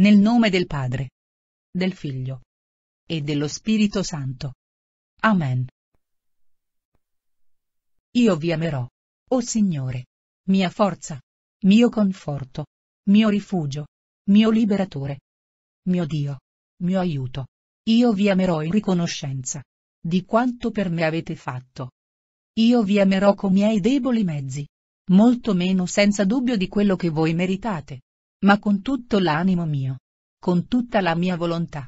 Nel nome del Padre, del Figlio e dello Spirito Santo. Amen. Io vi amerò, o oh Signore, mia forza, mio conforto, mio rifugio, mio liberatore, mio Dio, mio aiuto. Io vi amerò in riconoscenza di quanto per me avete fatto. Io vi amerò con miei deboli mezzi, molto meno senza dubbio di quello che voi meritate. Ma con tutto l'animo mio. Con tutta la mia volontà.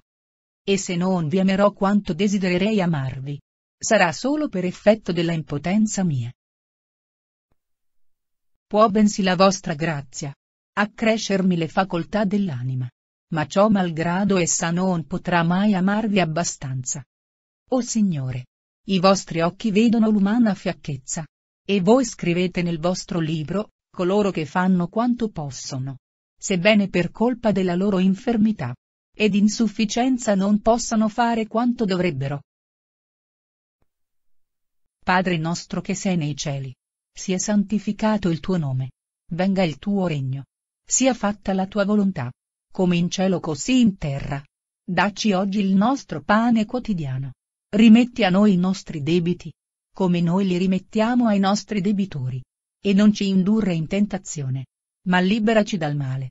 E se non vi amerò quanto desidererei amarvi. Sarà solo per effetto della impotenza mia. Può bensì la vostra grazia. Accrescermi le facoltà dell'anima. Ma ciò malgrado essa non potrà mai amarvi abbastanza. O Signore! I vostri occhi vedono l'umana fiacchezza. E voi scrivete nel vostro libro, coloro che fanno quanto possono sebbene per colpa della loro infermità ed insufficienza non possano fare quanto dovrebbero. Padre nostro che sei nei cieli. Sia santificato il tuo nome. Venga il tuo regno. Sia fatta la tua volontà. Come in cielo così in terra. Dacci oggi il nostro pane quotidiano. Rimetti a noi i nostri debiti. Come noi li rimettiamo ai nostri debitori. E non ci indurre in tentazione. Ma liberaci dal male.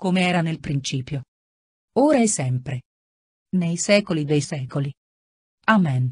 come era nel principio. Ora e sempre. Nei secoli dei secoli. Amen.